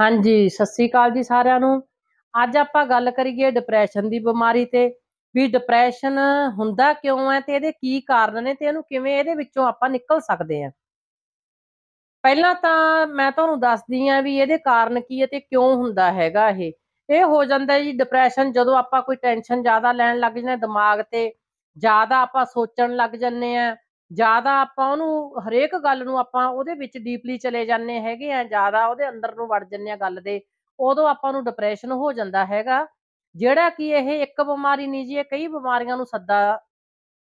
ਹਾਂਜੀ ਸਤਿ ਸ੍ਰੀ ਅਕਾਲ ਜੀ ਸਾਰਿਆਂ ਨੂੰ ਅੱਜ ਆਪਾਂ ਗੱਲ ਕਰੀਏ ਡਿਪਰੈਸ਼ਨ ਦੀ ਬਿਮਾਰੀ ਤੇ ਵੀ ਡਿਪਰੈਸ਼ਨ ਹੁੰਦਾ ਕਿਉਂ ਹੈ ਤੇ ਇਹਦੇ ਕੀ ਕਾਰਨ ਨੇ ਤੇ ਇਹਨੂੰ ਕਿਵੇਂ ਇਹਦੇ ਵਿੱਚੋਂ ਆਪਾਂ ਨਿਕਲ ਸਕਦੇ ਆ ਪਹਿਲਾਂ ਤਾਂ ਮੈਂ ਤੁਹਾਨੂੰ ਦੱਸਦੀ ਆ ਵੀ ਇਹਦੇ ਕਾਰਨ ਕੀ ਹੈ ਤੇ ਕਿਉਂ ਹੁੰਦਾ ਹੈਗਾ ਇਹ ਇਹ ਹੋ ਜਾਂਦਾ ਜੀ ਡਿਪਰੈਸ਼ਨ ਜਦੋਂ ਆਪਾਂ ਕੋਈ ਟੈਨਸ਼ਨ ਜ਼ਿਆਦਾ ਲੈਣ ਲੱਗ ਜਾਂਦੇ ਦਿਮਾਗ ਤੇ ਜ਼ਿਆਦਾ ਆਪਾਂ ਸੋਚਣ ਲੱਗ ਜੰਨੇ ਆ ਜਿਆਦਾ ਆਪਾਂ ਉਹਨੂੰ ਹਰੇਕ ਗੱਲ ਨੂੰ ਆਪਾਂ ਉਹਦੇ ਵਿੱਚ ਡੀਪਲੀ ਚਲੇ ਜਾਂਦੇ ਹੈਗੇ ਆ ਜਿਆਦਾ ਉਹਦੇ ਅੰਦਰ ਨੂੰ ਵੜ ਜੰਨੇ ਆ ਗੱਲ ਦੇ ਉਦੋਂ ਆਪਾਂ ਨੂੰ ਡਿਪਰੈਸ਼ਨ ਹੋ ਜਾਂਦਾ ਹੈਗਾ ਜਿਹੜਾ ਕਿ ਇਹ ਇੱਕ ਬਿਮਾਰੀ ਨਹੀਂ ਜੀ ਇਹ ਕਈ ਬਿਮਾਰੀਆਂ ਨੂੰ ਸੱਦਾ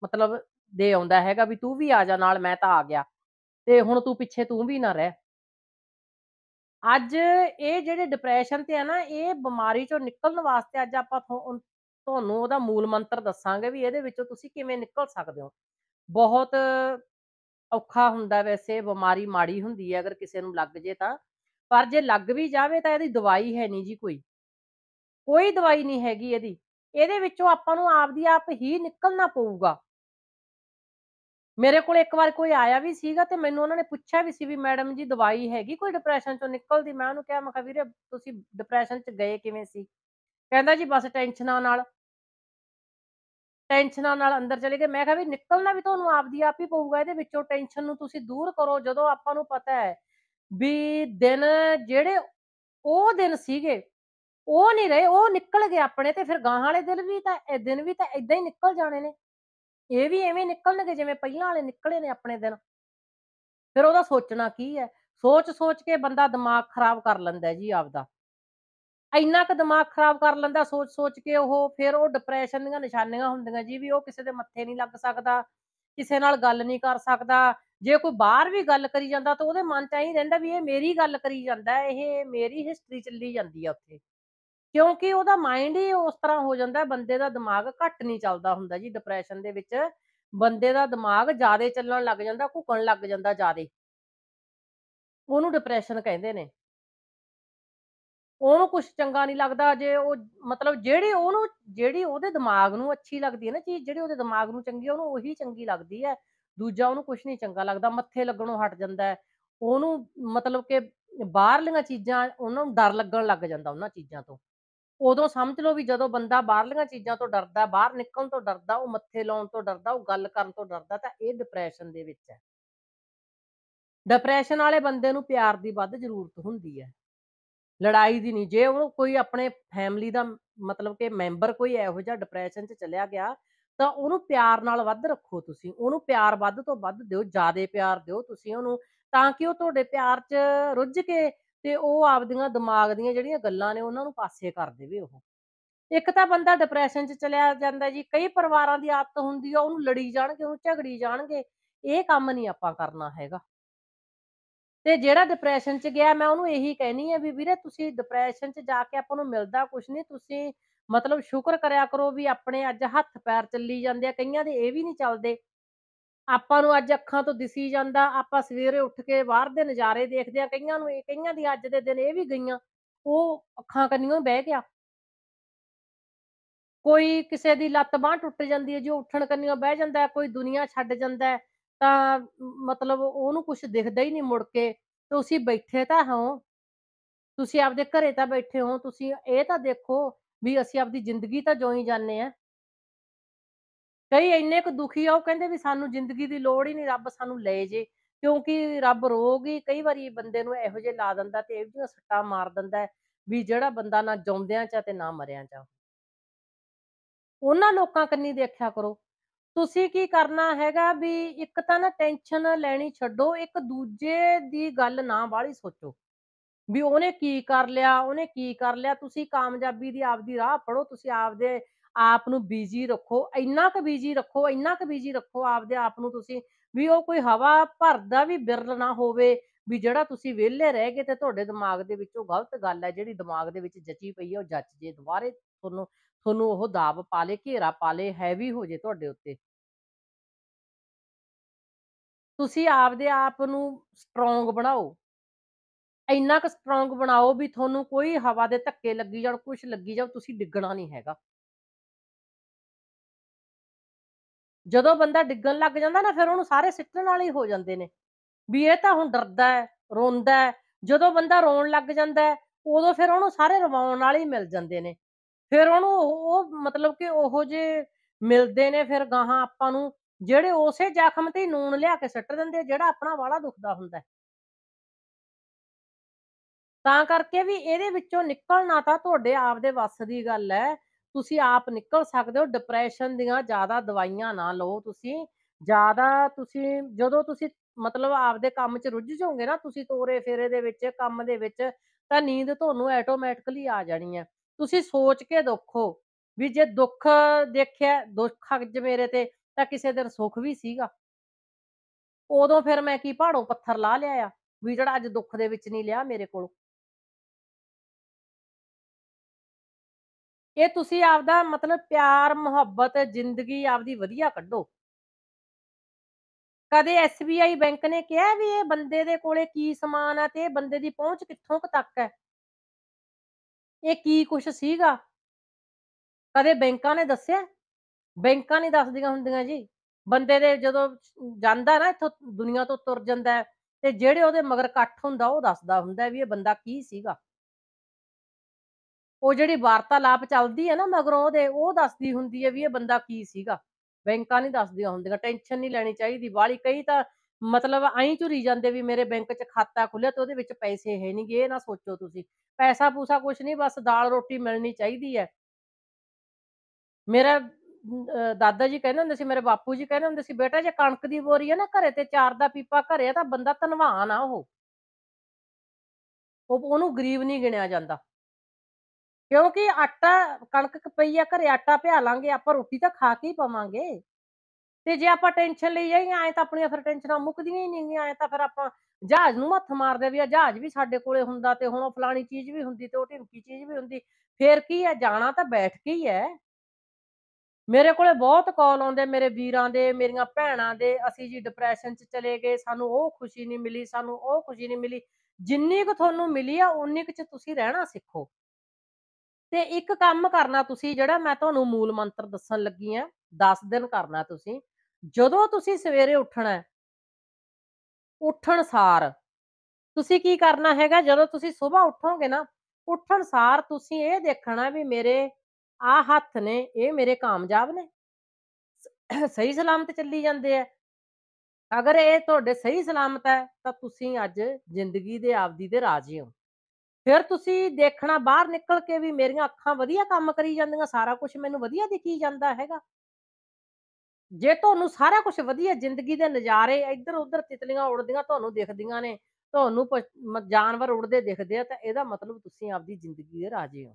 ਮਤਲਬ ਦੇ ਆਉਂਦਾ ਹੈਗਾ ਵੀ ਤੂੰ ਵੀ ਆ ਜਾ ਨਾਲ ਮੈਂ ਤਾਂ ਆ ਗਿਆ ਤੇ ਹੁਣ ਤੂੰ ਪਿੱਛੇ ਤੂੰ ਵੀ ਨਾ ਰਹਿ ਅੱਜ ਇਹ ਜਿਹੜੇ ਡਿਪਰੈਸ਼ਨ ਤੇ ਆ ਨਾ ਇਹ ਬਿਮਾਰੀ ਚੋਂ ਨਿਕਲਣ ਵਾਸਤੇ ਅੱਜ ਆਪਾਂ ਤੁਹਾਨੂੰ ਉਹਦਾ ਮੂਲ ਮੰਤਰ ਦੱਸਾਂਗੇ ਵੀ ਇਹਦੇ ਵਿੱਚੋਂ ਤੁਸੀਂ ਕਿਵੇਂ ਨਿਕਲ ਸਕਦੇ ਹੋ ਬਹੁਤ ਔਖਾ ਹੁੰਦਾ ਵੈਸੇ ਬਿਮਾਰੀ ਮਾੜੀ ਹੁੰਦੀ ਹੈ ਅਗਰ ਕਿਸੇ ਨੂੰ ਲੱਗ ਜੇ ਤਾਂ ਪਰ ਜੇ ਲੱਗ ਵੀ ਜਾਵੇ ਤਾਂ ਇਹਦੀ ਦਵਾਈ ਹੈ ਨਹੀਂ ਜੀ ਕੋਈ ਕੋਈ ਦਵਾਈ ਨਹੀਂ ਹੈਗੀ ਇਹਦੀ ਇਹਦੇ ਵਿੱਚੋਂ ਆਪਾਂ ਨੂੰ ਆਪ ਦੀ ਆਪ ਹੀ ਨਿਕਲਣਾ ਪਊਗਾ ਮੇਰੇ ਕੋਲ ਇੱਕ ਵਾਰ ਕੋਈ ਆਇਆ ਵੀ ਸੀਗਾ ਤੇ ਮੈਨੂੰ ਉਹਨਾਂ ਨੇ ਪੁੱਛਿਆ ਵੀ ਸੀ ਵੀ ਮੈਡਮ ਜੀ ਦਵਾਈ ਹੈਗੀ ਕੋਈ ਡਿਪਰੈਸ਼ਨ ਚੋਂ ਨਿਕਲਦੀ ਮੈਂ ਉਹਨੂੰ ਕਿਹਾ ਮੈਂ ਕਿਹਾ ਵੀਰੇ ਤੁਸੀਂ ਡਿਪਰੈਸ਼ਨ ਚ ਗਏ ਕਿਵੇਂ ਸੀ ਕਹਿੰਦਾ ਜੀ ਬਸ ਟੈਨਸ਼ਨਾਂ ਨਾਲ ਟੈਨਸ਼ਨਾਂ ਨਾਲ ਅੰਦਰ ਚਲੇ ਗਏ ਮੈਂ ਕਿਹਾ ਵੀ ਨਿਕਲਣਾ ਵੀ ਤੁਹਾਨੂੰ ਆਪਦੀ ਆਪ ਹੀ ਪਊਗਾ ਇਹਦੇ ਵਿੱਚੋਂ ਟੈਨਸ਼ਨ ਨੂੰ ਤੁਸੀਂ ਦੂਰ ਕਰੋ ਜਦੋਂ ਆਪਾਂ ਨੂੰ ਪਤਾ ਹੈ ਵੀ ਦਿਨ ਜਿਹੜੇ ਉਹ ਦਿਨ ਸੀਗੇ ਉਹ ਨਹੀਂ ਰਹੇ ਉਹ ਨਿਕਲ ਗਏ ਆਪਣੇ ਤੇ ਫਿਰ ਗਾਂ ਵਾਲੇ ਦਿਨ ਵੀ ਤਾਂ ਇਹ ਦਿਨ ਵੀ ਤਾਂ ਇਦਾਂ ਹੀ ਨਿਕਲ ਜਾਣੇ ਨੇ ਇਹ ਵੀ ਐਵੇਂ ਨਿਕਲਣਗੇ ਜਿਵੇਂ ਪਹਿਲਾਂ ਵਾਲੇ ਨਿਕਲੇ ਨੇ ਆਪਣੇ ਦਿਨ ਫਿਰ ਉਹਦਾ ਸੋਚਣਾ ਕੀ ਹੈ ਸੋਚ ਸੋਚ ਕੇ ਬੰਦਾ ਦਿਮਾਗ ਖਰਾਬ ਕਰ ਲੈਂਦਾ ਜੀ ਆਪਦਾ ਇੰਨਾ ਕ ਦਿਮਾਗ ਖਰਾਬ ਕਰ ਲੈਂਦਾ ਸੋਚ ਸੋਚ ਕੇ ਉਹ ਫਿਰ ਉਹ ਡਿਪਰੈਸ਼ਨ ਦੀਆਂ ਨਿਸ਼ਾਨੀਆਂ ਹੁੰਦੀਆਂ ਜੀ ਵੀ ਉਹ ਕਿਸੇ ਦੇ ਮੱਥੇ ਨਹੀਂ ਲੱਗ ਸਕਦਾ ਕਿਸੇ ਨਾਲ ਗੱਲ ਨਹੀਂ ਕਰ ਸਕਦਾ ਜੇ ਕੋਈ ਬਾਹਰ ਵੀ ਗੱਲ ਕਰੀ ਜਾਂਦਾ ਤਾਂ ਉਹਦੇ ਮਨ 'ਚ ਐਂ ਰਹਿੰਦਾ ਵੀ ਇਹ ਮੇਰੀ ਗੱਲ ਕਰੀ ਜਾਂਦਾ ਇਹ ਮੇਰੀ ਹਿਸਟਰੀ ਚੱਲੀ ਜਾਂਦੀ ਆ ਉੱਥੇ ਕਿਉਂਕਿ ਉਹਦਾ ਮਾਈਂਡ ਹੀ ਉਸ ਤਰ੍ਹਾਂ ਹੋ ਜਾਂਦਾ ਬੰਦੇ ਦਾ ਦਿਮਾਗ ਘੱਟ ਨਹੀਂ ਚੱਲਦਾ ਹੁੰਦਾ ਜੀ ਡਿਪਰੈਸ਼ਨ ਦੇ ਵਿੱਚ ਬੰਦੇ ਦਾ ਦਿਮਾਗ ਜ਼ਿਆਦਾ ਚੱਲਣ ਲੱਗ ਜਾਂਦਾ ਘੁਕਣ ਲੱਗ ਜਾਂਦਾ ਜ਼ਿਆਦਾ ਉਹਨੂੰ ਡਿਪਰੈਸ਼ਨ ਕਹਿੰਦੇ ਨੇ ਉਹਨੂੰ ਕੁਝ ਚੰਗਾ ਨਹੀਂ ਲੱਗਦਾ ਜੇ ਉਹ ਮਤਲਬ ਜਿਹੜੀ ਉਹਨੂੰ ਜਿਹੜੀ ਉਹਦੇ ਦਿਮਾਗ ਨੂੰ ਅੱਛੀ ਲੱਗਦੀ ਹੈ ਨਾ ਚੀਜ਼ ਜਿਹੜੀ ਉਹਦੇ ਦਿਮਾਗ ਨੂੰ ਚੰਗੀ ਉਹਨੂੰ ਉਹੀ ਚੰਗੀ ਲੱਗਦੀ ਹੈ ਦੂਜਾ ਉਹਨੂੰ ਕੁਝ ਨਹੀਂ ਚੰਗਾ ਲੱਗਦਾ ਮੱਥੇ ਲੱਗਣੋਂ ਹਟ ਜਾਂਦਾ ਹੈ ਉਹਨੂੰ ਮਤਲਬ ਕਿ ਬਾਹਰਲੀਆਂ ਚੀਜ਼ਾਂ ਉਹਨਾਂ ਨੂੰ ਡਰ ਲੱਗਣ ਲੱਗ ਜਾਂਦਾ ਉਹਨਾਂ ਚੀਜ਼ਾਂ ਤੋਂ ਉਦੋਂ ਸਮਝ ਲਓ ਵੀ ਜਦੋਂ ਬੰਦਾ ਬਾਹਰਲੀਆਂ ਚੀਜ਼ਾਂ ਤੋਂ ਡਰਦਾ ਬਾਹਰ ਨਿਕਲਣ ਤੋਂ ਡਰਦਾ ਉਹ ਮੱਥੇ ਲਾਉਣ ਤੋਂ ਡਰਦਾ ਉਹ ਗੱਲ ਕਰਨ ਤੋਂ ਡਰਦਾ ਤਾਂ ਇਹ ਡਿਪਰੈਸ਼ਨ ਦੇ ਵਿੱਚ ਹੈ ਡਿਪਰੈਸ਼ਨ ਵਾਲੇ ਬੰਦੇ ਨੂੰ ਪਿਆਰ ਦੀ ਵੱਧ ਜ਼ਰੂਰਤ ਹੁੰਦੀ ਹੈ ਲੜਾਈ ਦੀ ਨਹੀਂ ਜੇ ਉਹ ਕੋਈ ਆਪਣੇ ਫੈਮਿਲੀ ਦਾ ਮਤਲਬ ਕਿ ਮੈਂਬਰ ਕੋਈ ਇਹੋ ਜਿਹਾ ਡਿਪਰੈਸ਼ਨ 'ਚ ਚਲਿਆ ਗਿਆ ਤਾਂ ਉਹਨੂੰ ਪਿਆਰ ਨਾਲ ਵੱਧ ਰੱਖੋ ਤੁਸੀਂ ਉਹਨੂੰ ਪਿਆਰ ਵੱਧ ਤੋਂ ਵੱਧ ਦਿਓ ਜਿਆਦਾ ਪਿਆਰ ਦਿਓ ਤੁਸੀਂ ਉਹਨੂੰ ਤਾਂ ਕਿ ਉਹ ਤੁਹਾਡੇ ਪਿਆਰ 'ਚ ਰੁੱਝ ਕੇ ਤੇ ਉਹ ਆਪਦੀਆਂ ਦਿਮਾਗ ਦੀਆਂ ਜਿਹੜੀਆਂ ਗੱਲਾਂ ਨੇ ਉਹਨਾਂ ਨੂੰ ਪਾਸੇ ਕਰ ਦੇਵੇ ਉਹ ਇੱਕ ਤਾਂ ਬੰਦਾ ਡਿਪਰੈਸ਼ਨ 'ਚ ਚਲਿਆ ਜਾਂਦਾ ਜੀ ਕਈ ਪਰਿਵਾਰਾਂ ਦੀ ਆਦਤ ਹੁੰਦੀ ਆ ਉਹਨੂੰ ਲੜੀ ਜਾਣਗੇ ਉਹ ਝਗੜੀ ਜਾਣਗੇ ਇਹ ਕੰਮ ਨਹੀਂ ਆਪਾਂ ਕਰਨਾ ਹੈਗਾ ਤੇ ਜਿਹੜਾ ਡਿਪਰੈਸ਼ਨ ਚ ਗਿਆ ਮੈਂ ਉਹਨੂੰ ਇਹੀ ਕਹਿਣੀ ਆ ਵੀ ਵੀਰੇ ਤੁਸੀਂ ਡਿਪਰੈਸ਼ਨ ਚ ਜਾ ਕੇ ਆਪਾਂ ਨੂੰ ਮਿਲਦਾ ਕੁਝ ਨਹੀਂ ਤੁਸੀਂ ਮਤਲਬ ਸ਼ੁਕਰ ਕਰਿਆ ਕਰੋ ਵੀ ਆਪਣੇ ਅੱਜ ਹੱਥ ਪੈਰ ਚੱਲੀ ਜਾਂਦੇ ਆ ਕਈਆਂ ਦੇ ਇਹ ਵੀ ਨਹੀਂ ਚੱਲਦੇ ਆਪਾਂ ਨੂੰ ਅੱਜ ਅੱਖਾਂ ਤੋਂ ਦਿਸੀ ਜਾਂਦਾ ਆਪਾਂ ਸਵੇਰੇ ਉੱਠ ਕੇ ਬਾਹਰ ਦੇ ਨਜ਼ਾਰੇ ਦੇਖਦੇ ਆ ਕਈਆਂ ਨੂੰ ਕਈਆਂ ਦੀ ਅੱਜ ਦੇ ਦਿਨ ਇਹ ਵੀ ਗਈਆਂ ਉਹ ਅੱਖਾਂ ਕੰਨੀਆਂ ਬਹਿ ਗਿਆ ਕੋਈ ਕਿਸੇ ਦੀ ਲੱਤ ਬਾਹ ਟੁੱਟ ਜਾਂਦੀ ਹੈ ਜੋ ਉੱਠਣ ਕੰਨੀਆਂ ਬਹਿ ਜਾਂਦਾ ਕੋਈ ਦੁਨੀਆ ਛੱਡ ਜਾਂਦਾ ਤਾਂ ਮਤਲਬ ਉਹਨੂੰ ਕੁਝ ਦਿਖਦਾ ਹੀ ਨਹੀਂ ਮੁੜ ਕੇ ਤੁਸੀਂ ਬੈਠੇ ਤਾਂ ਹੋ ਤੁਸੀਂ ਆਪਦੇ ਘਰੇ ਤਾਂ ਬੈਠੇ ਹੋ ਤੁਸੀਂ ਇਹ ਤਾਂ ਦੇਖੋ ਵੀ ਅਸੀਂ ਆਪਦੀ ਜ਼ਿੰਦਗੀ ਤਾਂ ਜੋਈ ਜਾਂਦੇ ਆ ਕਈ ਇੰਨੇ ਕੁ ਦੁਖੀ ਆ ਉਹ ਕਹਿੰਦੇ ਵੀ ਸਾਨੂੰ ਜ਼ਿੰਦਗੀ ਦੀ ਲੋੜ ਹੀ ਨਹੀਂ ਰੱਬ ਸਾਨੂੰ ਲੈ ਜੇ ਕਿਉਂਕਿ ਰੱਬ ਰੋਗ ਹੀ ਕਈ ਵਾਰੀ ਬੰਦੇ ਨੂੰ ਇਹੋ ਜੇ ਲਾ ਦਿੰਦਾ ਤੇ ਇਹ ਵੀ ਸੱਟਾ ਮਾਰ ਦਿੰਦਾ ਵੀ ਜਿਹੜਾ ਬੰਦਾ ਨਾ ਜਾਉਂਦਿਆਂ ਚਾ ਤੇ ਨਾ ਮਰਿਆਂ ਚਾ ਉਹਨਾਂ ਲੋਕਾਂ ਕੰਨੀ ਦੇਖਿਆ ਕਰੋ ਤੁਸੀਂ ਕੀ ਕਰਨਾ ਹੈਗਾ ਵੀ ਇੱਕ ਤਾਂ ਨਾ ਟੈਨਸ਼ਨ ਲੈਣੀ ਛੱਡੋ ਇੱਕ ਦੂਜੇ ਦੀ ਗੱਲ ਨਾ ਵਾਲੀ ਸੋਚੋ ਵੀ ਉਹਨੇ ਕੀ ਕਰ ਲਿਆ ਉਹਨੇ ਕੀ ਕਰ ਲਿਆ ਤੁਸੀਂ ਕਾਮਯਾਬੀ ਦੀ ਆਪਦੀ ਰਾਹ ਪੜੋ ਤੁਸੀਂ ਆਪਦੇ ਆਪ ਨੂੰ ਬਿਜ਼ੀ ਰੱਖੋ ਇੰਨਾ ਕੁ ਬਿਜ਼ੀ ਰੱਖੋ ਇੰਨਾ ਕੁ ਬਿਜ਼ੀ ਰੱਖੋ ਆਪਦੇ ਆਪ ਨੂੰ ਤੁਸੀਂ ਵੀ ਉਹ ਕੋਈ ਹਵਾ ਭਰਦਾ ਵੀ ਬਿਰਲ ਨਾ ਹੋਵੇ ਵੀ ਜਿਹੜਾ ਤੁਸੀਂ ਵਿਹਲੇ ਰਹਿ ਗਏ ਤੇ ਤੁਹਾਡੇ ਦਿਮਾਗ ਦੇ ਵਿੱਚ ਉਹ ਗਲਤ ਗੱਲ ਹੈ ਜਿਹੜੀ ਦਿਮਾਗ ਦੇ ਵਿੱਚ ਜਚੀ ਪਈ ਹੈ ਉਹ ਜੱਚ ਜੇ ਦੁਬਾਰੇ ਤੁਹਾਨੂੰ ਤੁਹਾਨੂੰ ਉਹ ਦਾਬ ਪਾ ਲੇ ਘੇਰਾ ਪਾ ਲੇ ਹੈਵੀ ਹੋ ਜੇ ਤੁਹਾਡੇ ਉੱਤੇ ਤੁਸੀਂ ਆਪਦੇ ਆਪ ਨੂੰ ਸਟਰੋਂਗ ਬਣਾਓ ਇੰਨਾ ਕੁ ਸਟਰੋਂਗ ਬਣਾਓ ਵੀ ਤੁਹਾਨੂੰ ਕੋਈ ਹਵਾ ਦੇ ਧੱਕੇ ਲੱਗੀ ਜਾਣ ਕੁਝ ਲੱਗੀ ਜਾਓ ਤੁਸੀਂ ਡਿੱਗਣਾ ਨਹੀਂ ਹੈਗਾ ਜਦੋਂ ਬੰਦਾ ਡਿੱਗਣ ਲੱਗ ਜਾਂਦਾ ਨਾ ਫਿਰ ਉਹਨੂੰ ਸਾਰੇ ਸਿੱਟਣ ਵਾਲੇ ਹੋ ਜਾਂਦੇ ਨੇ ਵੀ ਇਹ ਤਾਂ ਹੁਣ ਡਰਦਾ ਹੈ ਰੋਂਦਾ ਹੈ ਜਦੋਂ ਬੰਦਾ ਰੋਣ ਲੱਗ ਜਾਂਦਾ ਉਦੋਂ ਫਿਰ ਉਹਨੂੰ ਸਾਰੇ ਰਵਾਉਣ ਵਾਲੇ ਮਿਲ ਜਾਂਦੇ ਨੇ ਫਿਰ ਉਹਨੂੰ ਉਹ ਮਤਲਬ ਕਿ ਉਹੋ ਜੇ ਮਿਲਦੇ ਨੇ ਫਿਰ ਗਾਹਾਂ ਆਪਾਂ ਨੂੰ ਜਿਹੜੇ ਉਸੇ ਜ਼ਖਮ ਤੇ ਨੂਨ ਲਿਆ ਕੇ ਸੱਟ ਦਿੰਦੇ ਜਿਹੜਾ ਆਪਣਾ ਵਾਲਾ ਦੁਖਦਾ ਹੁੰਦਾ ਤਾਂ ਕਰਕੇ ਵੀ ਇਹਦੇ ਵਿੱਚੋਂ ਨਿਕਲਣਾ ਤਾਂ ਤੁਹਾਡੇ ਆਪ ਦੇ ਵੱਸ ਦੀ ਗੱਲ ਹੈ ਤੁਸੀਂ ਆਪ ਨਿਕਲ ਸਕਦੇ ਹੋ ਡਿਪਰੈਸ਼ਨ ਦੀਆਂ ਜ਼ਿਆਦਾ ਦਵਾਈਆਂ ਨਾ ਲਓ ਤੁਸੀਂ ਜ਼ਿਆਦਾ ਤੁਸੀਂ ਜਦੋਂ ਤੁਸੀਂ ਮਤਲਬ ਆਪਦੇ ਕੰਮ 'ਚ ਰੁੱਝ ਜਾਓਗੇ ਨਾ ਤੁਸੀਂ ਤੋਰੇ ਫੇਰੇ ਦੇ ਵਿੱਚ ਕੰਮ ਦੇ ਵਿੱਚ ਤਾਂ ਨੀਂਦ ਤੁਹਾਨੂੰ ਆਟੋਮੈਟਿਕਲੀ ਆ ਜਾਣੀ ਹੈ ਤੁਸੀਂ ਸੋਚ ਕੇ ਦੁੱਖੋ ਵੀ ਜੇ ਦੁੱਖ ਦੇਖਿਆ ਦੁੱਖ ਅੱਜ ਮੇਰੇ ਤੇ ਤਾਂ ਕਿਸੇ ਦਿਨ ਸੁੱਖ ਵੀ ਸੀਗਾ ਉਦੋਂ ਫਿਰ ਮੈਂ ਕੀ ਪਹਾੜੋਂ ਪੱਥਰ ਲਾ ਲਿਆ ਆ ਵੀ ਜਿਹੜਾ ਅੱਜ ਦੁੱਖ ਦੇ ਵਿੱਚ ਨਹੀਂ ਲਿਆ ਮੇਰੇ ਕੋਲ ਇਹ ਤੁਸੀਂ ਆਪਦਾ ਮਤਲਬ ਪਿਆਰ ਮੁਹੱਬਤ ਜ਼ਿੰਦਗੀ ਆਪਦੀ ਵਧੀਆ ਕੱਢੋ ਕਦੇ SBI ਬੈਂਕ ਨੇ ਕਿਹਾ ਵੀ ਇਹ ਬੰਦੇ ਦੇ ਕੋਲੇ ਕੀ ਸਮਾਨ ਆ ਤੇ ਇਹ ਬੰਦੇ ਦੀ ਪਹੁੰਚ ਕਿੱਥੋਂ ਤੱਕ ਹੈ ਇਹ ਕੀ ਕੁਛ ਸੀਗਾ ਕਦੇ ਬੈਂਕਾਂ ਨੇ ਦੱਸਿਆ ਬੈਂਕਾਂ ਨਹੀਂ ਦੱਸਦੀਆਂ ਹੁੰਦੀਆਂ ਜੀ ਬੰਦੇ ਦੇ ਜਦੋਂ ਜਾਂਦਾ ਨਾ ਇਥੋਂ ਦੁਨੀਆ ਤੋਂ ਤੁਰ ਜਾਂਦਾ ਤੇ ਜਿਹੜੇ ਉਹਦੇ ਮਗਰ ਇਕੱਠ ਹੁੰਦਾ ਉਹ ਦੱਸਦਾ ਹੁੰਦਾ ਵੀ ਇਹ ਬੰਦਾ ਕੀ ਸੀਗਾ ਉਹ ਜਿਹੜੀ ਵਾਰਤਾਲਾਪ ਚੱਲਦੀ ਹੈ ਨਾ ਮਗਰੋਂ ਉਹਦੇ ਉਹ ਦੱਸਦੀ ਹੁੰਦੀ ਹੈ ਵੀ ਇਹ ਬੰਦਾ ਕੀ ਸੀਗਾ ਬੈਂਕਾਂ ਨਹੀਂ ਦੱਸਦੀਆਂ ਹੁੰਦੀਆਂ ਟੈਨਸ਼ਨ ਨਹੀਂ ਲੈਣੀ ਚਾਹੀਦੀ ਵਾਲੀ ਕਈ ਤਾਂ ਮਤਲਬ ਐਂ ਝੁਰੀ ਜਾਂਦੇ ਵੀ ਮੇਰੇ ਬੈਂਕ 'ਚ ਖਾਤਾ ਖੁੱਲਿਆ ਤੇ ਉਹਦੇ ਵਿੱਚ ਪੈਸੇ ਹੈ ਨਹੀਂਗੇ ਇਹ ਨਾ ਸੋਚੋ ਤੁਸੀਂ ਪੈਸਾ ਪੂਸਾ ਕੁਝ ਨਹੀਂ ਬਸ ਦਾਲ ਰੋਟੀ ਮਿਲਣੀ ਚਾਹੀਦੀ ਹੈ ਮੇਰਾ ਦਾਦਾ ਜੀ ਕਹਿੰਦੇ ਹੁੰਦੇ ਸੀ ਮੇਰੇ ਬਾਪੂ ਜੀ ਕਹਿੰਦੇ ਹੁੰਦੇ ਸੀ ਬੇਟਾ ਜੇ ਕਣਕ ਦੀ ਬੋਰੀ ਹੈ ਨਾ ਘਰੇ ਤੇ ਚਾਰ ਦਾ ਪੀਪਾ ਘਰੇ ਤਾਂ ਬੰਦਾ ਧਨਵਾਨ ਆ ਉਹ ਉਹ ਉਹਨੂੰ ਗਰੀਬ ਨਹੀਂ ਗਿਣਿਆ ਜਾਂਦਾ ਕਿਉਂਕਿ ਆਟਾ ਕਣਕ ਪਈ ਆ ਘਰੇ ਆਟਾ ਭਿਆ ਲਾਂਗੇ ਆਪਾਂ ਰੋਟੀ ਤਾਂ ਖਾ ਕੇ ਹੀ ਪਵਾਂਗੇ ਤੇ ਜੇ ਆਪਾਂ ਟੈਨਸ਼ਨ ਲਈ ਜਾਈਏ ਐ ਤਾਂ ਆਪਣੀਆਂ ਫਿਰ ਟੈਨਸ਼ਨਾਂ ਮੁੱਕਦੀਆਂ ਹੀ ਨਹੀਂ ਐ ਤਾਂ ਫਿਰ ਆਪਾਂ ਜਹਾਜ਼ ਨੂੰ ਹੱਥ ਮਾਰਦੇ ਵੀ ਆ ਜਹਾਜ਼ ਵੀ ਸਾਡੇ ਕੋਲੇ ਹੁੰਦਾ ਤੇ ਹੁਣ ਉਹ ਫਲਾਣੀ ਚੀਜ਼ ਵੀ ਹੁੰਦੀ ਤੇ ਉਹ ਢਿੰਕੀ ਚੀਜ਼ ਵੀ ਹੁੰਦੀ ਫੇਰ ਕੀ ਹੈ ਜਾਣਾ ਤਾਂ ਬੈਠ ਕੇ ਹੀ ਹੈ ਮੇਰੇ ਕੋਲੇ ਬਹੁਤ ਕਾਲ ਆਉਂਦੇ ਮੇਰੇ ਵੀਰਾਂ ਦੇ ਮੇਰੀਆਂ ਭੈਣਾਂ ਦੇ ਅਸੀਂ ਜੀ ਡਿਪਰੈਸ਼ਨ 'ਚ ਚਲੇ ਗਏ ਸਾਨੂੰ ਉਹ ਖੁਸ਼ੀ ਨਹੀਂ ਮਿਲੀ ਸਾਨੂੰ ਉਹ ਖੁਸ਼ੀ ਨਹੀਂ ਮਿਲੀ ਜਿੰਨੀ ਕੁ ਤੁਹਾਨੂੰ ਮਿਲੀ ਆ ਉਨੀ ਕੁ 'ਚ ਤੁਸੀਂ ਰਹਿਣਾ ਸਿੱਖੋ ਤੇ ਇੱਕ ਕੰਮ ਕਰਨਾ ਤੁਸੀਂ ਜਿਹੜਾ ਮੈਂ ਤੁਹਾਨੂੰ ਮੂਲ ਮੰਤਰ ਦੱਸਣ ਲੱਗੀ ਆ 10 ਦਿਨ ਕਰਨਾ ਤੁਸੀਂ ਜਦੋਂ ਤੁਸੀਂ ਸਵੇਰੇ ਉੱਠਣਾ ਹੈ ਉੱਠਣ ਸਾਰ ਤੁਸੀਂ ਕੀ ਕਰਨਾ ਹੈਗਾ ਜਦੋਂ ਤੁਸੀਂ ਸਵੇਰ ਉੱਠੋਗੇ ਨਾ ਉੱਠਣ ਸਾਰ ਤੁਸੀਂ ਇਹ ਦੇਖਣਾ ਵੀ ਮੇਰੇ ਆ ਹੱਥ ਨੇ ਇਹ ਮੇਰੇ ਕਾਮਯਾਬ ਨੇ ਸਹੀ ਸਲਾਮਤ ਚੱਲੀ ਜਾਂਦੇ ਆ ਅਗਰ ਇਹ ਤੁਹਾਡੇ ਸਹੀ ਸਲਾਮਤ ਹੈ ਤਾਂ ਤੁਸੀਂ ਅੱਜ ਜ਼ਿੰਦਗੀ ਦੇ ਆਪਦੀ ਦੇ ਰਾਜੀ ਹੋ ਫਿਰ ਤੁਸੀਂ ਦੇਖਣਾ ਬਾਹਰ ਨਿਕਲ ਕੇ ਵੀ ਮੇਰੀਆਂ ਅੱਖਾਂ ਵਧੀਆ ਕੰਮ ਕਰੀ ਜਾਂਦੀਆਂ ਸਾਰਾ ਕੁਝ ਮੈਨੂੰ ਵਧੀਆ ਦਿਖੀ ਜਾਂਦਾ ਹੈਗਾ ਜੇ ਤੁਹਾਨੂੰ ਸਾਰਾ ਕੁਝ ਵਧੀਆ ਜ਼ਿੰਦਗੀ ਦੇ ਨਜ਼ਾਰੇ ਇੱਧਰ ਉੱਧਰ ਤਿਤਲੀਆਂ ਉੜਦੀਆਂ ਤੁਹਾਨੂੰ ਦਿਖਦੀਆਂ ਨੇ ਤੁਹਾਨੂੰ ਜਾਨਵਰ ਉੜਦੇ ਦਿਖਦੇ ਆ ਤਾਂ ਇਹਦਾ ਮਤਲਬ ਤੁਸੀਂ ਆਪਦੀ ਜ਼ਿੰਦਗੀ ਦੇ ਰਾਜੇ ਹੋ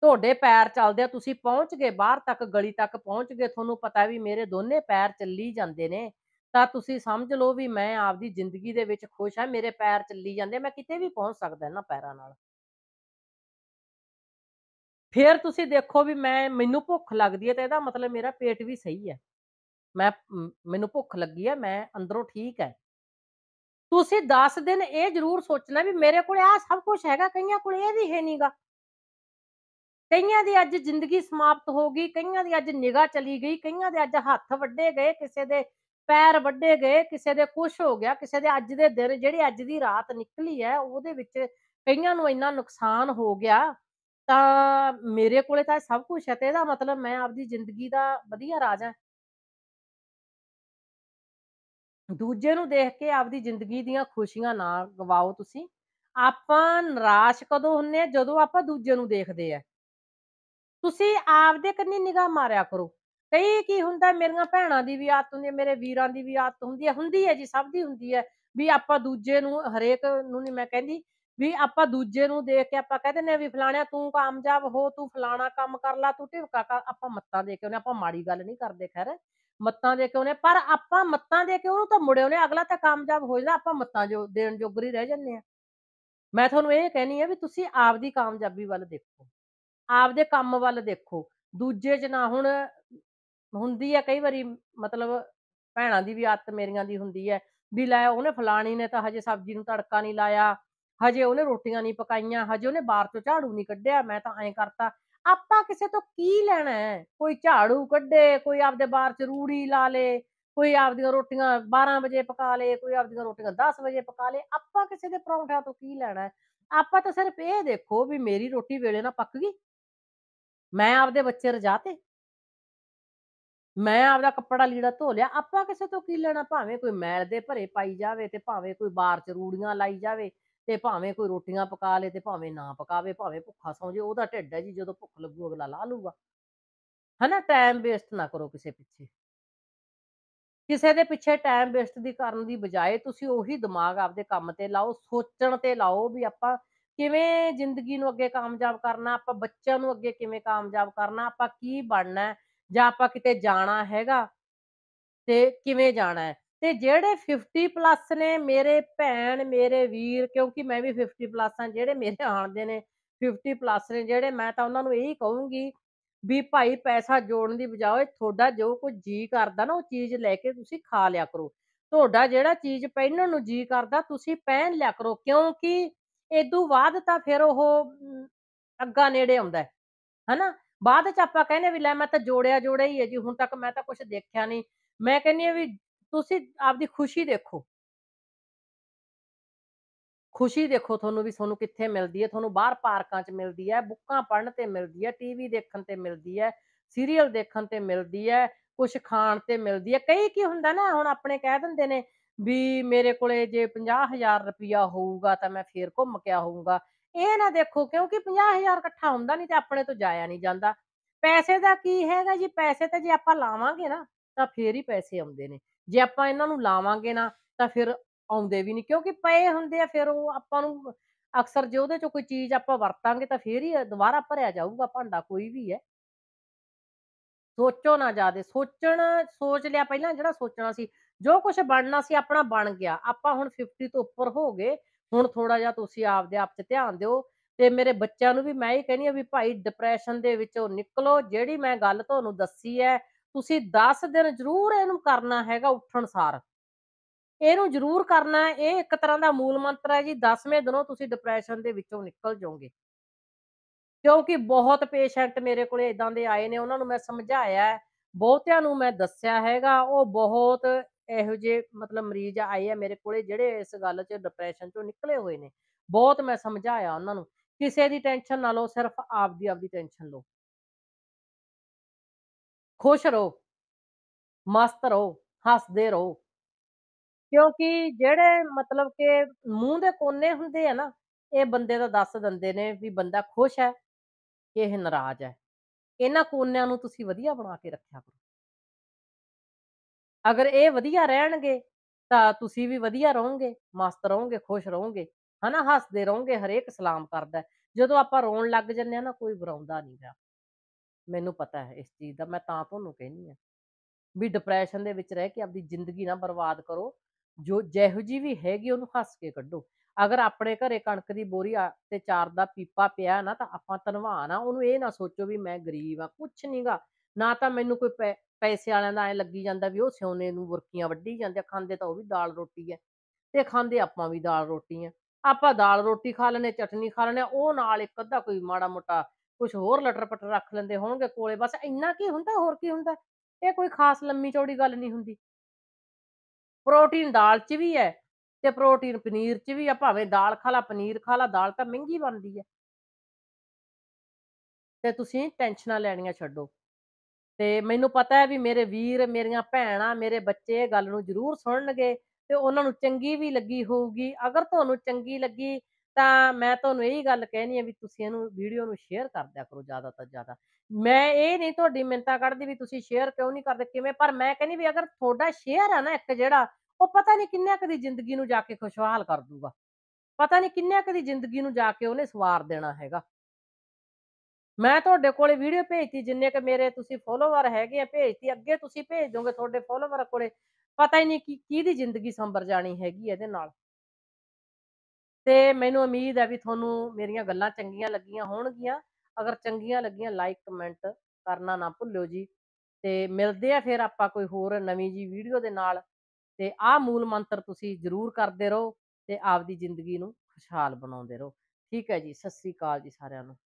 ਤੁਹਾਡੇ ਪੈਰ ਚੱਲਦੇ ਆ ਤੁਸੀਂ ਪਹੁੰਚ ਗਏ ਬਾਹਰ ਤੱਕ ਗਲੀ ਤੱਕ ਪਹੁੰਚ ਗਏ ਤੁਹਾਨੂੰ ਪਤਾ ਵੀ ਮੇਰੇ ਦੋਨੇ ਪੈਰ ਚੱਲੀ ਜਾਂਦੇ ਨੇ ਤਾਂ ਤੁਸੀਂ ਸਮਝ ਲਓ ਵੀ ਮੈਂ ਆਪਦੀ ਜ਼ਿੰਦਗੀ ਦੇ ਵਿੱਚ ਖੁਸ਼ ਆ ਮੇਰੇ ਪੈਰ ਚੱਲੀ ਜਾਂਦੇ ਮੈਂ ਕਿਤੇ ਵੀ ਪਹੁੰਚ ਸਕਦਾ ਇਹਨਾਂ ਪੈਰਾਂ ਨਾਲ ਫਿਰ ਤੁਸੀਂ ਦੇਖੋ ਵੀ ਮੈਂ ਮੈਨੂੰ ਭੁੱਖ ਲੱਗਦੀ ਹੈ ਤਾਂ ਇਹਦਾ ਮਤਲਬ ਮੇਰਾ ਪੇਟ ਵੀ ਸਹੀ ਹੈ ਮੈਂ ਮੈਨੂੰ ਭੁੱਖ ਲੱਗੀ ਹੈ ਮੈਂ ਅੰਦਰੋਂ ਠੀਕ ਹੈ ਤੁਸੀਂ 10 ਦਿਨ ਇਹ ਜ਼ਰੂਰ ਸੋਚਣਾ ਵੀ ਮੇਰੇ ਕੋਲ ਆ ਸਭ ਕੁਝ ਹੈਗਾ ਕਈਆਂ ਕੋਲ ਇਹ ਵੀ ਹੈ ਨਹੀਂਗਾ ਕਈਆਂ ਦੀ ਅੱਜ ਜ਼ਿੰਦਗੀ ਸਮਾਪਤ ਹੋ ਗਈ ਕਈਆਂ ਦੀ ਅੱਜ ਨਿਗਾਹ ਚਲੀ ਗਈ ਕਈਆਂ ਦੇ ਅੱਜ ਹੱਥ ਵੱਡੇ ਗਏ ਕਿਸੇ ਦੇ ਪੈਰ ਵੱਡੇ ਗਏ ਕਿਸੇ ਦੇ ਕੁਝ ਹੋ ਗਿਆ ਕਿਸੇ ਦੇ ਅੱਜ ਦੇ ਦਿਨ ਜਿਹੜੀ ਅੱਜ ਦੀ ਰਾਤ ਨਿਕਲੀ ਹੈ ਉਹਦੇ ਵਿੱਚ ਕਈਆਂ ਨੂੰ ਇੰਨਾ ਨੁਕਸਾਨ ਹੋ ਗਿਆ ਤਾਂ ਮੇਰੇ ਕੋਲੇ ਤਾਂ ਸਭ ਕੁਝ ਹੈ ਤੇ ਇਹਦਾ ਮਤਲਬ ਮੈਂ ਆਪਦੀ ਜ਼ਿੰਦਗੀ ਦਾ ਵਧੀਆ ਰਾਜਾ ਦੂਜੇ ਨੂੰ ਦੇਖ ਕੇ ਆਪਦੀ ਜ਼ਿੰਦਗੀ ਦੀਆਂ ਖੁਸ਼ੀਆਂ ਨਾ ਗਵਾਓ ਤੁਸੀਂ ਆਪਾਂ ਨਿਰਾਸ਼ ਕਦੋਂ ਹੁੰਨੇ ਆ ਜਦੋਂ ਆਪਾਂ ਦੂਜੇ ਨੂੰ ਦੇਖਦੇ ਆ ਤੁਸੀਂ ਆਪਦੇ ਕੰਨੀ ਨਿਗਾਹ ਮਾਰਿਆ ਕਰੋ ਕਈ ਕੀ ਹੁੰਦਾ ਮੇਰੀਆਂ ਭੈਣਾਂ ਦੀ ਵੀ ਆਦਤ ਹੁੰਦੀ ਹੈ ਮੇਰੇ ਵੀਰਾਂ ਦੀ ਵੀ ਆਦਤ ਹੁੰਦੀ ਹੈ ਹੁੰਦੀ ਹੈ ਜੀ ਸਭ ਦੀ ਹੁੰਦੀ ਹੈ ਵੀ ਆਪਾਂ ਦੂਜੇ ਨੂੰ ਹਰੇਕ ਨੂੰ ਨਹੀਂ ਮੈਂ ਕਹਿੰਦੀ ਵੀ ਆਪਾਂ ਦੂਜੇ ਨੂੰ ਦੇਖ ਕੇ ਆਪਾਂ ਕਹਿੰਦੇ ਨੇ ਵੀ ਫਲਾਣਿਆ ਤੂੰ ਕਾਮਯਾਬ ਹੋ ਤੂੰ ਫਲਾਣਾ ਕੰਮ ਕਰ ਲੈ ਤੂੰ ਢਿਵਕਾ ਕਰ ਆਪਾਂ ਮੱਤਾਂ ਦੇ ਕੇ ਉਹਨੇ ਆਪਾਂ ਮਾੜੀ ਗੱਲ ਨਹੀਂ ਕਰਦੇ ਖੈਰ ਮੱਤਾਂ ਦੇ ਕੇ ਉਹਨੇ ਪਰ ਆਪਾਂ ਮੱਤਾਂ ਦੇ ਕੇ ਉਹਨੂੰ ਤਾਂ ਮੁੜੇ ਉਹਨੇ ਅਗਲਾ ਤਾਂ ਕਾਮਯਾਬ ਹੋ ਜਾਂਦਾ ਆਪਾਂ ਮੱਤਾਂ ਜੋ ਦੇਣ ਜੋਗਰੀ ਰਹਿ ਜੰਨੇ ਆ ਮੈਂ ਤੁਹਾਨੂੰ ਇਹ ਕਹਿਣੀ ਆ ਵੀ ਤੁਸੀਂ ਆਪਦੀ ਕਾਮਯਾਬੀ ਵੱਲ ਦੇਖੋ ਆਪਦੇ ਕੰਮ ਵੱਲ ਦੇਖੋ ਦੂਜੇ 'ਚ ਨਾ ਹੁਣ ਹੁੰਦੀ ਆ ਕਈ ਵਾਰੀ ਮਤਲਬ ਭੈਣਾਂ ਦੀ ਵੀ ਆਦਤ ਮੇਰੀਆਂ ਦੀ ਹੁੰਦੀ ਆ ਵੀ ਲੈ ਉਹਨੇ ਫਲਾਣੀ ਨੇ ਤਾਂ ਹਜੇ ਸਬਜ਼ੀ ਨੂੰ ਤੜਕਾ ਨਹੀਂ ਲਾਇਆ ਹਜੇ ਉਹਨੇ ਰੋਟੀਆਂ ਨਹੀਂ ਪਕਾਈਆਂ ਹਜੇ ਉਹਨੇ ਬਾਹਰ ਤੋਂ ਝਾੜੂ ਨਹੀਂ ਕੱਢਿਆ ਮੈਂ ਤਾਂ ਐਂ ਕਰਤਾ ਆਪਾਂ ਕਿਸੇ ਤੋਂ ਕੀ ਲੈਣਾ ਹੈ ਕੋਈ ਝਾੜੂ ਕੱਢੇ ਕੋਈ ਆਪਦੇ ਬਾਹਰ ਚ ਰੂੜੀ ਲਾ ਲੇ ਕੋਈ ਆਪਦੀਆਂ ਰੋਟੀਆਂ 12 ਵਜੇ ਪਕਾ ਲੇ ਕੋਈ ਆਪਦੀਆਂ ਰੋਟੀਆਂ 10 ਵਜੇ ਪਕਾ ਲੇ ਆਪਾਂ ਕਿਸੇ ਦੇ ਪਰੌਂਠਾ ਤੋਂ ਕੀ ਲੈਣਾ ਆਪਾਂ ਤਾਂ ਸਿਰਫ ਇਹ ਦੇਖੋ ਵੀ ਮੇਰੀ ਰੋਟੀ ਵੇਲੇ ਨਾਲ ਪੱਕ ਗਈ ਮੈਂ ਆਪਦੇ ਬੱਚੇ ਰਜਾਤੇ ਮੈਂ ਆਪਦਾ ਕੱਪੜਾ ਲੀੜਾ ਧੋ ਲਿਆ ਆਪਾਂ ਕਿਸੇ ਤੋਂ ਕੀ ਲੈਣਾ ਭਾਵੇਂ ਕੋਈ ਮੈਲ ਦੇ ਭਰੇ ਪਾਈ ਜਾਵੇ ਤੇ ਭਾਵੇਂ ਕੋਈ ਬਾਹਰ ਚ ਰੂੜੀਆਂ ਲਾਈ ਜਾਵੇ ਤੇ ਭਾਵੇਂ ਕੋਈ ਰੋਟੀਆਂ ਪਕਾ ਲੇ ਤੇ ਭਾਵੇਂ ਨਾ ਪਕਾਵੇ ਭਾਵੇਂ ਭੁੱਖਾ ਸੌ ਜੇ ਉਹਦਾ ਢਿੱਡ ਹੈ ਜੀ ਜਦੋਂ ਭੁੱਖ ਲੱਗੂ ਅਗਲਾ ਲਾ ਲੂਗਾ ਹਨਾ ਟਾਈਮ ਵੇਸਟ ਨਾ ਕਰੋ ਕਿਸੇ ਪਿੱਛੇ ਕਿਸੇ ਦੇ ਪਿੱਛੇ ਟਾਈਮ ਵੇਸਟ ਦੀ ਕਰਨ ਦੀ ਬਜਾਏ ਤੁਸੀਂ ਉਹੀ ਦਿਮਾਗ ਆਪਦੇ ਕੰਮ ਤੇ ਲਾਓ ਸੋਚਣ ਤੇ ਲਾਓ ਵੀ ਆਪਾਂ ਕਿਵੇਂ ਜ਼ਿੰਦਗੀ ਨੂੰ ਅੱਗੇ ਕਾਮਯਾਬ ਕਰਨਾ ਆਪਾਂ ਬੱਚਿਆਂ ਨੂੰ ਅੱਗੇ ਕਿਵੇਂ ਕਾਮਯਾਬ ਕਰਨਾ ਆਪਾਂ ਕੀ ਬਣਨਾ ਜਾਂ ਆਪਾਂ ਕਿਤੇ ਜਾਣਾ ਹੈਗਾ ਤੇ ਕਿਵੇਂ ਜਾਣਾ ਹੈ ਤੇ ਜਿਹੜੇ 50 ਪਲੱਸ ਨੇ ਮੇਰੇ ਭੈਣ ਮੇਰੇ ਵੀਰ ਕਿਉਂਕਿ ਮੈਂ ਵੀ 50 ਪਲੱਸ ਆ ਜਿਹੜੇ ਮੇਰੇ ਆਣਦੇ ਨੇ 50 ਪਲੱਸ ਨੇ ਜਿਹੜੇ ਮੈਂ ਤਾਂ ਉਹਨਾਂ ਨੂੰ ਇਹੀ ਕਹੂੰਗੀ ਵੀ ਭਾਈ ਪੈਸਾ ਜੋੜਨ ਦੀ ਬਜਾਏ ਤੁਹਾਡਾ ਜੋ ਕੋਈ ਜੀ ਕਰਦਾ ਨਾ ਉਹ ਚੀਜ਼ ਲੈ ਕੇ ਤੁਸੀਂ ਖਾ ਲਿਆ ਕਰੋ ਤੁਹਾਡਾ ਜਿਹੜਾ ਚੀਜ਼ ਪਹਿਨਣ ਨੂੰ ਜੀ ਕਰਦਾ ਤੁਸੀਂ ਪਹਿਨ ਲਿਆ ਕਰੋ ਕਿਉਂਕਿ ਇਦੋਂ ਬਾਅਦ ਤਾਂ ਫਿਰ ਉਹ ਅੱਗਾ ਨੇੜੇ ਆਉਂਦਾ ਹੈ ਹਨਾ ਬਾਅਦ ਚ ਆਪਾਂ ਕਹਿੰਦੇ ਵੀ ਲੈ ਮੈਂ ਤਾਂ ਜੋੜਿਆ ਜੋੜਿਆ ਹੀ ਹੈ ਜੀ ਹੁਣ ਤੱਕ ਮੈਂ ਤਾਂ ਕੁਝ ਦੇਖਿਆ ਨਹੀਂ ਮੈਂ ਕਹਿੰਨੀ ਆ ਵੀ ਤੁਸੀਂ ਆਪਦੀ ਖੁਸ਼ੀ ਦੇਖੋ ਖੁਸ਼ੀ ਦੇਖੋ ਤੁਹਾਨੂੰ ਵੀ ਤੁਹਾਨੂੰ ਕਿੱਥੇ ਮਿਲਦੀ ਹੈ ਤੁਹਾਨੂੰ ਬਾਹਰ ਪਾਰਕਾਂ 'ਚ ਮਿਲਦੀ ਹੈ ਬੁੱਕਾਂ ਪੜ੍ਹਨ ਤੇ ਮਿਲਦੀ ਹੈ ਟੀਵੀ ਦੇਖਣ ਤੇ ਮਿਲਦੀ ਹੈ ਸੀਰੀਅਲ ਦੇਖਣ ਤੇ ਮਿਲਦੀ ਹੈ ਕੁਝ ਖਾਣ ਤੇ ਮਿਲਦੀ ਹੈ ਕਈ ਕੀ ਹੁੰਦਾ ਨਾ ਹੁਣ ਆਪਣੇ ਕਹਿ ਦਿੰਦੇ ਨੇ ਵੀ ਮੇਰੇ ਕੋਲੇ ਜੇ 50000 ਰੁਪਇਆ ਹੋਊਗਾ ਤਾਂ ਮੈਂ ਫੇਰ ਘੁੰਮ ਕੇ ਆਉਂਗਾ ਇਹ ਨਾ ਦੇਖੋ ਕਿਉਂਕਿ 50000 ਇਕੱਠਾ ਹੁੰਦਾ ਨਹੀਂ ਤੇ ਆਪਣੇ ਤੋਂ ਜਾਇਆ ਨਹੀਂ ਜਾਂਦਾ ਪੈਸੇ ਦਾ ਕੀ ਹੈਗਾ ਜੀ ਪੈਸੇ ਤਾਂ ਜੇ ਆਪਾਂ ਲਾਵਾਂਗੇ ਨਾ ਤਾਂ ਫੇਰ ਹੀ ਪੈਸੇ ਆਉਂਦੇ ਨੇ ਜੇ ਆਪਾਂ ਇਹਨਾਂ ਨੂੰ ਲਾਵਾਂਗੇ ਨਾ ਤਾਂ ਫਿਰ ਆਉਂਦੇ ਵੀ ਨਹੀਂ ਕਿਉਂਕਿ ਪਏ ਹੁੰਦੇ ਆ ਫਿਰ ਉਹ ਆਪਾਂ ਨੂੰ ਅਕਸਰ ਜੇ ਉਹਦੇ ਚੋਂ ਕੋਈ ਚੀਜ਼ ਆਪਾਂ ਵਰਤਾਂਗੇ ਤਾਂ ਫੇਰ ਹੀ ਦੁਬਾਰਾ ਭਰਿਆ ਜਾਊਗਾ ਭਾਂਡਾ ਕੋਈ ਵੀ ਹੈ ਸੋਚੋ ਨਾ ਜਾਦੇ ਸੋਚਣ ਸੋਚ ਲਿਆ ਪਹਿਲਾਂ ਜਿਹੜਾ ਸੋਚਣਾ ਸੀ ਜੋ ਕੁਝ ਬਣਨਾ ਸੀ ਆਪਣਾ ਬਣ ਗਿਆ ਆਪਾਂ ਹੁਣ 50 ਤੋਂ ਉੱਪਰ ਹੋ ਗਏ ਹੁਣ ਥੋੜਾ ਜਿਹਾ ਤੁਸੀਂ ਆਪਦੇ ਆਪ 'ਚ ਧਿਆਨ ਦਿਓ ਤੇ ਮੇਰੇ ਬੱਚਿਆਂ ਨੂੰ ਵੀ ਮੈਂ ਇਹ ਕਹਿੰਦੀ ਆ ਵੀ ਭਾਈ ਡਿਪਰੈਸ਼ਨ ਦੇ ਵਿੱਚੋਂ ਨਿਕਲੋ ਜਿਹੜੀ ਮੈਂ ਗੱਲ ਤੁਹਾਨੂੰ ਦੱਸੀ ਹੈ ਤੁਸੀਂ 10 ਦਿਨ ਜ਼ਰੂਰ ਇਹਨੂੰ ਕਰਨਾ ਹੈਗਾ ਉੱਠਣ ਸਾਰ ਇਹਨੂੰ ਜ਼ਰੂਰ ਕਰਨਾ ਇਹ ਇੱਕ ਤਰ੍ਹਾਂ ਦਾ ਮੂਲ ਮੰਤਰ ਹੈ ਜੀ 10ਵੇਂ ਦਿਨੋਂ ਤੁਸੀਂ ਡਿਪਰੈਸ਼ਨ ਦੇ ਵਿੱਚੋਂ ਨਿਕਲ ਜਾਓਗੇ ਕਿਉਂਕਿ ਬਹੁਤ ਪੇਸ਼ੈਂਟ ਮੇਰੇ ਕੋਲੇ ਇਦਾਂ ਦੇ ਆਏ ਨੇ ਉਹਨਾਂ ਨੂੰ ਮੈਂ ਸਮਝਾਇਆ ਬਹੁਤਿਆਂ ਨੂੰ ਮੈਂ ਦੱਸਿਆ ਹੈਗਾ ਉਹ ਬਹੁਤ ਇਹੋ ਜਿਹੇ ਮਤਲਬ ਮਰੀਜ਼ ਆਏ ਆ ਮੇਰੇ ਕੋਲੇ ਜਿਹੜੇ ਇਸ ਗੱਲ 'ਚ ਡਿਪਰੈਸ਼ਨ 'ਚੋਂ ਨਿਕਲੇ ਹੋਏ ਨੇ ਬਹੁਤ ਮੈਂ ਸਮਝਾਇਆ ਉਹਨਾਂ ਨੂੰ ਕਿਸੇ ਦੀ ਟੈਨਸ਼ਨ ਨਾ ਲਓ ਸਿਰਫ ਆਪਦੀ ਆਪਦੀ ਟੈਨਸ਼ਨ ਲਓ ਖੁਸ਼ ਰਹੋ ਮਸਤ ਰਹੋ ਹੱਸਦੇ ਰਹੋ ਕਿਉਂਕਿ ਜਿਹੜੇ ਮਤਲਬ ਕਿ ਮੂੰਹ ਦੇ ਕੋਨੇ ਹੁੰਦੇ ਆ ਨਾ ਇਹ ਬੰਦੇ ਦਾ ਦੱਸ ਦਿੰਦੇ ਨੇ ਵੀ ਬੰਦਾ ਖੁਸ਼ ਹੈ ਕਿ ਇਹ ਨਾਰਾਜ਼ ਹੈ ਇਹਨਾਂ ਕੋਨਿਆਂ ਨੂੰ ਤੁਸੀਂ ਵਧੀਆ ਬਣਾ ਕੇ ਰੱਖਿਆ ਕਰੋ ਅਗਰ ਇਹ ਵਧੀਆ ਰਹਿਣਗੇ ਤਾਂ ਤੁਸੀਂ ਵੀ ਵਧੀਆ ਰਹੋਗੇ ਮਸਤ ਰਹੋਗੇ ਖੁਸ਼ ਰਹੋਗੇ ਹਨਾ ਹੱਸਦੇ ਰਹੋਗੇ ਹਰੇਕ ਸਲਾਮ ਕਰਦਾ ਜਦੋਂ ਆਪਾਂ ਰੋਣ ਲੱਗ ਜੰਨੇ ਆ ਨਾ ਕੋਈ ਬਰਾਉਂਦਾ ਨਹੀਂਗਾ ਮੈਨੂੰ ਪਤਾ ਹੈ ਇਸ ਚੀਜ਼ ਦਾ ਮੈਂ ਤਾਂ ਤੁਹਾਨੂੰ ਕਹਿੰਨੀ ਆ ਵੀ ਡਿਪਰੈਸ਼ਨ ਦੇ ਵਿੱਚ ਰਹਿ ਕੇ ਆਪਣੀ ਜ਼ਿੰਦਗੀ ਨਾ ਬਰਬਾਦ ਕਰੋ ਜੋ ਜਿਹੋ ਜੀ ਵੀ ਹੈਗੀ ਉਹਨੂੰ ਹੱਸ ਕੇ ਕੱਢੋ ਅਗਰ ਆਪਣੇ ਘਰੇ ਕਣਕ ਦੀ ਬੋਰੀ ਆ ਤੇ ਚਾਰ ਦਾ ਪੀਪਾ ਪਿਆ ਨਾ ਤਾਂ ਆਪਾਂ ਧਨਵਾਨ ਆ ਉਹਨੂੰ ਇਹ ਨਾ ਸੋਚੋ ਵੀ ਮੈਂ ਗਰੀਬ ਆ ਕੁਛ ਨਹੀਂਗਾ ਨਾ ਤਾਂ ਮੈਨੂੰ ਕੋਈ ਪੈਸੇ ਵਾਲਿਆਂ ਦਾ ਐ ਲੱਗੀ ਜਾਂਦਾ ਵੀ ਉਹ ਸਿਉਨੇ ਨੂੰ ਬੁਰਕੀਆਂ ਵੱਢੀ ਜਾਂਦੇ ਖਾਂਦੇ ਤਾਂ ਉਹ ਵੀ ਦਾਲ ਰੋਟੀ ਐ ਤੇ ਖਾਂਦੇ ਆਪਾਂ ਵੀ ਦਾਲ ਰੋਟੀ ਐ ਆਪਾਂ ਦਾਲ ਰੋਟੀ ਖਾ ਲੈਨੇ ਚਟਨੀ ਖਾ ਲੈਨੇ ਉਹ ਨਾਲ ਇੱਕ ਅੱਧਾ ਕੋਈ ਮਾੜਾ ਮੋਟਾ ਕੁਝ ਹੋਰ ਲਟਰ ਪਟਰ ਰੱਖ ਲੈਂਦੇ ਹੋਣਗੇ ਕੋਲੇ ਬਸ ਇੰਨਾ ਕੀ ਹੁੰਦਾ ਹੋਰ ਕੀ ਹੁੰਦਾ ਇਹ ਕੋਈ ਖਾਸ ਲੰਮੀ ਚੌੜੀ ਗੱਲ ਨਹੀਂ ਹੁੰਦੀ ਪ੍ਰੋਟੀਨ ਦਾਲ 'ਚ ਵੀ ਹੈ ਤੇ ਪ੍ਰੋਟੀਨ ਪਨੀਰ 'ਚ ਵੀ ਆ ਭਾਵੇਂ ਦਾਲ ਖਾ ਲਾ ਪਨੀਰ ਖਾ ਲਾ ਦਾਲ ਤਾਂ ਮਹਿੰਗੀ ਬਣਦੀ ਹੈ ਤੇ ਤੁਸੀਂ ਟੈਨਸ਼ਨਾਂ ਲੈਣੀਆਂ ਛੱਡੋ ਤੇ ਮੈਨੂੰ ਪਤਾ ਹੈ ਵੀ ਮੇਰੇ ਵੀਰ ਮੇਰੀਆਂ ਭੈਣਾਂ ਮੇਰੇ ਬੱਚੇ ਇਹ ਗੱਲ ਨੂੰ ਜ਼ਰੂਰ ਸੁਣਨਗੇ ਤੇ ਉਹਨਾਂ ਨੂੰ ਚੰਗੀ ਵੀ ਲੱਗੀ ਹੋਊਗੀ ਅਗਰ ਤੁਹਾਨੂੰ ਚੰਗੀ ਲੱਗੀ ਤਾਂ ਮੈਂ ਤੁਹਾਨੂੰ ਇਹੀ ਗੱਲ ਕਹਿਣੀ ਆ ਵੀ ਤੁਸੀਂ ਇਹਨੂੰ ਵੀਡੀਓ ਨੂੰ ਸ਼ੇਅਰ ਕਰ ਦਿਆ ਕਰੋ ਜ਼ਿਆਦਾ ਤੋਂ ਜ਼ਿਆਦਾ ਮੈਂ ਇਹ ਨਹੀਂ ਤੁਹਾਡੀ ਮਿੰਤਾ ਕੱਢਦੀ ਵੀ ਤੁਸੀਂ ਸ਼ੇਅਰ ਕਿਉਂ ਨਹੀਂ ਕਰਦੇ ਕਿਵੇਂ ਪਰ ਮੈਂ ਕਹਿੰਦੀ ਵੀ ਅਗਰ ਤੁਹਾਡਾ ਸ਼ੇਅਰ ਆ ਨਾ ਇੱਕ ਜਿਹੜਾ ਉਹ ਪਤਾ ਨਹੀਂ ਕਿੰਨੇ ਕਦੀ ਜ਼ਿੰਦਗੀ ਨੂੰ ਜਾ ਕੇ ਖੁਸ਼ਹਾਲ ਕਰ ਦੂਗਾ ਪਤਾ ਨਹੀਂ ਕਿੰਨੇ ਕਦੀ ਜ਼ਿੰਦਗੀ ਨੂੰ ਜਾ ਕੇ ਉਹਨੇ ਸਵਾਰ ਦੇਣਾ ਹੈਗਾ ਮੈਂ ਤੁਹਾਡੇ ਕੋਲੇ ਵੀਡੀਓ ਭੇਜਤੀ ਜਿੰਨੇ ਕਿ ਮੇਰੇ ਤੁਸੀਂ ਫੋਲੋਵਰ ਹੈਗੇ ਆ ਭੇਜਤੀ ਅੱਗੇ ਤੁਸੀਂ ਭੇਜ ਦੋਗੇ ਤੁਹਾਡੇ ਫੋਲੋਵਰ ਕੋਲੇ ਪਤਾ ਹੀ ਨਹੀਂ ਕਿ ਦੀ ਜ਼ਿੰਦਗੀ ਸੰਭਰ ਜਾਣੀ ਹੈਗੀ ਇਹਦੇ ਨਾਲ ਤੇ ਮੈਨੂੰ ਉਮੀਦ ਹੈ ਵੀ ਤੁਹਾਨੂੰ ਮੇਰੀਆਂ ਗੱਲਾਂ ਚੰਗੀਆਂ ਲੱਗੀਆਂ ਹੋਣਗੀਆਂ ਅਗਰ ਚੰਗੀਆਂ ਲੱਗੀਆਂ ਲਾਈਕ ਕਮੈਂਟ ਕਰਨਾ ਨਾ ਭੁੱਲਿਓ ਜੀ ਤੇ ਮਿਲਦੇ ਆ ਫਿਰ ਆਪਾਂ ਕੋਈ ਹੋਰ ਨਵੀਂ ਜੀ ਵੀਡੀਓ ਦੇ ਨਾਲ ਤੇ ਆਹ ਮੂਲ ਮੰਤਰ ਤੁਸੀਂ ਜ਼ਰੂਰ ਕਰਦੇ ਰਹੋ ਤੇ ਆਪਦੀ ਜ਼ਿੰਦਗੀ ਨੂੰ ਖੁਸ਼ਹਾਲ ਬਣਾਉਂਦੇ ਰਹੋ ਠੀਕ ਹੈ ਜੀ ਸਤਿ ਸ੍ਰੀ ਅਕਾਲ ਜੀ ਸਾਰਿਆਂ ਨੂੰ